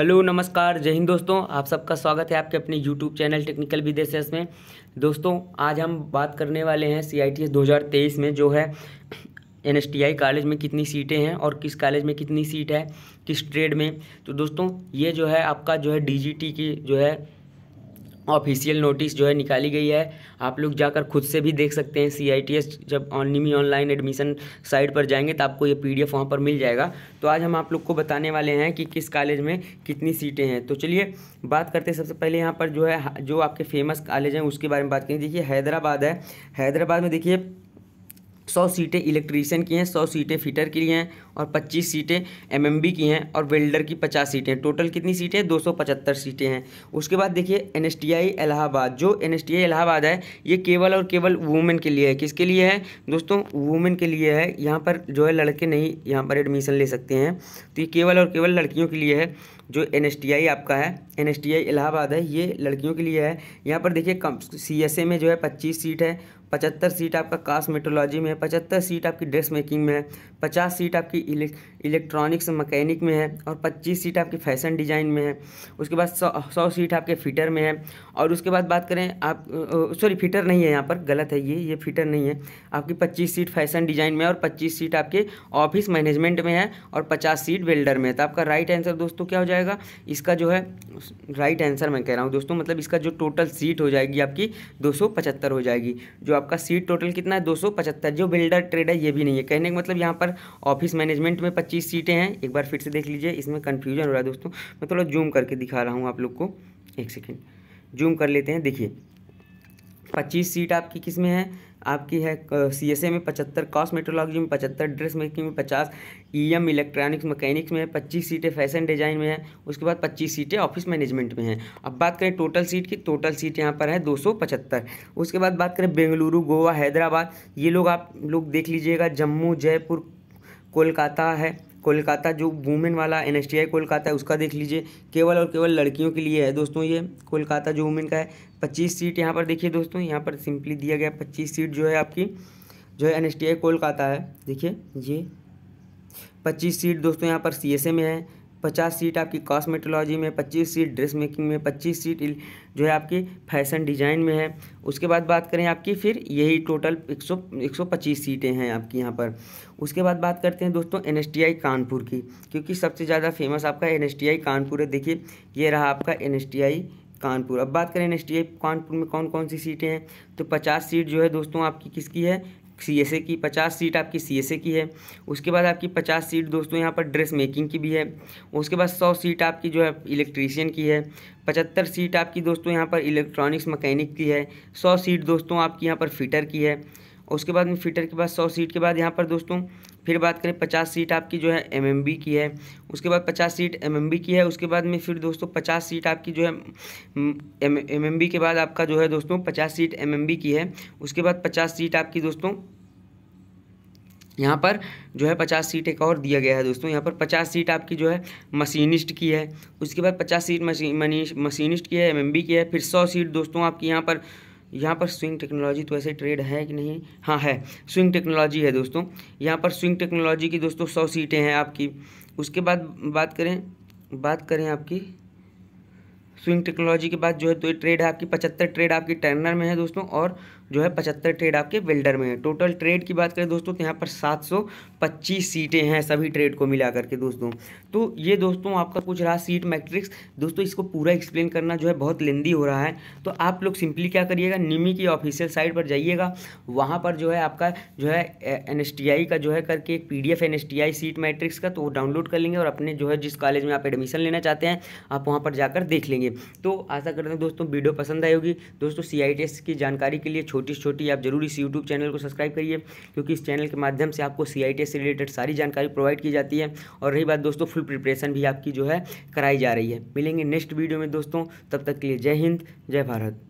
hello नमस्कार जय हिंद दोस्तों आप सबका स्वागत है आपके अपने यूट्यूब चैनल टेक्निकल विदेश में दोस्तों आज हम बात करने वाले हैं सी आई टी एस दो हज़ार तेईस में जो है N S T I college में कितनी सीटें हैं और किस कॉलेज में कितनी सीट है किस ट्रेड में तो दोस्तों ये जो है आपका जो है डी जी टी की जो है ऑफिशियल नोटिस जो है निकाली गई है आप लोग जाकर खुद से भी देख सकते हैं सी आई टी एस जब ऑनलिमी ऑनलाइन एडमिशन साइट पर जाएंगे तो आपको ये पी डी एफ वहाँ पर मिल जाएगा तो आज हम आप लोग को बताने वाले हैं कि किस कॉलेज में कितनी सीटें हैं तो चलिए बात करते हैं सबसे पहले यहाँ पर जो है जो आपके फेमस कॉलेज हैं उसके बारे में बात करें देखिए हैदराबाद है हैदराबाद में देखिए सौ सीटें इलेक्ट्रीशियन की हैं सौ सीटें फिटर की हैं और पच्चीस सीटें एमएमबी की हैं और वेल्डर की पचास सीटें टोटल कितनी सीटें दो सौ पचहत्तर सीटें हैं उसके बाद देखिए एन इलाहाबाद जो एन इलाहाबाद है ये केवल और केवल वुमेन के लिए है किसके लिए है दोस्तों वुमेन के लिए है यहाँ पर जो है लड़के नहीं यहाँ पर एडमिशन ले सकते हैं तो ये केवल और केवल लड़कियों के लिए है जो एन आपका है एन इलाहाबाद है ये लड़कियों के लिए है यहाँ पर देखिए कम सी में जो है पच्चीस सीट है पचहत्तर सीट आपका कास्ट में है पचहत्तर सीट आपकी ड्रेस मेकिंग में है पचास सीट आपकी इलेक्ट्रॉनिक्स मकैनिक में है और पच्चीस सीट आपकी फैशन डिज़ाइन में है उसके बाद सौ सौ सीट आपके फिटर में है और उसके बाद बात करें आप सॉरी फिटर नहीं है यहाँ पर गलत है ये ये फिटर नहीं है आपकी पच्चीस सीट फैशन डिज़ाइन में और पच्चीस सीट आपके ऑफिस मैनेजमेंट में है और पचास सीट वेल्डर में है तो आपका राइट आंसर दोस्तों क्या हो जाएगा इसका जो है राइट आंसर मैं कह रहा हूँ दोस्तों मतलब इसका जो टोटल सीट हो जाएगी आपकी दो हो जाएगी जो आपका सीट टोटल कितना है पचहत्तर जो बिल्डर ट्रेड है ये भी नहीं है कहने का मतलब यहाँ पर ऑफिस मैनेजमेंट में 25 सीटें हैं एक बार फिर से देख लीजिए इसमें कन्फ्यूजन हो रहा है दोस्तों मैं थोड़ा जूम करके दिखा रहा हूँ आप लोग को एक सेकेंड जूम कर लेते हैं देखिए पच्चीस सीट आपकी किस में है आपकी है सी एस ए में पचहत्तर कॉस्मेटोलॉजी में पचहत्तर ड्रेस मेकिंग में पचास E e M electronics mechanics में पच्चीस सीटें फैशन डिजाइन में है उसके बाद पच्चीस सीटें ऑफिस मैनेजमेंट में हैं अब बात करें टोटल सीट की टोटल सीट यहाँ पर है दो सौ पचहत्तर उसके बाद बात करें बेंगलुरु गोवा हैदराबाद ये लोग आप लोग देख लीजिएगा जम्मू जयपुर कोलकाता है कोलकाता जो वुमेन वाला एन कोलकाता है उसका देख लीजिए केवल और केवल लड़कियों के लिए है दोस्तों ये कोलकाता जो वुमेन का है पच्चीस सीट यहाँ पर देखिए दोस्तों यहाँ पर सिंपली दिया गया पच्चीस सीट जो है आपकी जो है एन कोलकाता है देखिए ये पच्चीस सीट दोस्तों यहाँ पर सी में है पचास सीट आपकी कॉस्मेटोलॉजी में पच्चीस सीट ड्रेस मेकिंग में पच्चीस सीट जो है आपकी फैशन डिजाइन में है उसके बाद बात करें आपकी फिर यही टोटल एक सौ एक सौ पच्चीस सीटें हैं आपकी यहाँ पर उसके बाद बात करते हैं दोस्तों N S T I Kanpur की क्योंकि सबसे ज़्यादा फेमस आपका N S T I Kanpur है देखिए ये रहा आपका N S T I Kanpur अब बात करें N S T I Kanpur में कौन कौन सी सीटें हैं तो पचास सीट जो है दोस्तों आपकी किसकी है ए की पचास सीट आपकी ए की है उसके बाद आपकी पचास सीट दोस्तों यहाँ पर ड्रेस मेकिंग की भी है उसके बाद सौ सीट आपकी जो है इलेक्ट्रीशियन की है पचहत्तर सीट आपकी दोस्तों यहाँ पर इलेक्ट्रॉनिक्स मकैनिक की है सौ सीट दोस्तों आपकी यहाँ पर फिटर की है उसके बाद में फिटर के बाद सौ सीट के बाद यहाँ पर दोस्तों फिर बात करें पचास सीट आपकी जो है एम की है उसके बाद पचास सीट एम की है उसके बाद में फिर दोस्तों पचास सीट आपकी जो है एम एम के बाद आपका जो है दोस्तों पचास सीट एम की है उसके बाद पचास सीट आपकी दोस्तों यहाँ पर जो है पचास सीट एक और दिया गया है दोस्तों यहाँ पर पचास सीट आपकी जो है मशीनिस्ट की है उसके बाद पचास सीट मशीनिस्ट मशीनिस्ट की है एमएमबी की है फिर सौ सीट दोस्तों आपकी यहाँ पर यहाँ पर स्विंग टेक्नोलॉजी तो ऐसे ट्रेड है कि नहीं हाँ है स्विंग टेक्नोलॉजी है दोस्तों यहाँ पर स्विंग टेक्नोलॉजी की दोस्तों सौ सीटें हैं आपकी उसके बाद बात करें बात करें आपकी स्विंग टेक्नोलॉजी के बाद जो है तो ये ट्रेड है आपकी पचहत्तर ट्रेड आपकी टर्नर में है दोस्तों और जो है पचहत्तर ट्रेड आपके बिल्डर में है टोटल ट्रेड की बात करें दोस्तों तो यहाँ पर सात सौ पच्चीस सीटें हैं सभी ट्रेड को मिला करके दोस्तों तो ये दोस्तों आपका कुछ रहा सीट मैट्रिक्स दोस्तों इसको पूरा एक्सप्लेन करना जो है बहुत लेंदी हो रहा है तो आप लोग सिंपली क्या करिएगा निमी की ऑफिशियल साइट पर जाइएगा वहाँ पर जो है आपका जो है एन का जो है करके एक पी डी सीट मैट्रिक्स का तो वो डाउनलोड कर लेंगे और अपने जो है जिस कॉलेज में आप एडमिशन लेना चाहते हैं आप वहाँ पर जाकर देख लेंगे तो आशा करते हैं दोस्तों वीडियो पसंद आएगी होगी दोस्तों सी की जानकारी के लिए छोटी से छोटी आप जरूर इस यूट्यूब चैनल को सब्सक्राइब करिए क्योंकि इस चैनल के माध्यम से आपको सी से रिलेटेड सारी जानकारी प्रोवाइड की जाती है और रही बात दोस्तों फुल प्रिपरेशन भी आपकी जो है कराई जा रही है मिलेंगे नेक्स्ट वीडियो में दोस्तों तब तक के लिए जय हिंद जय भारत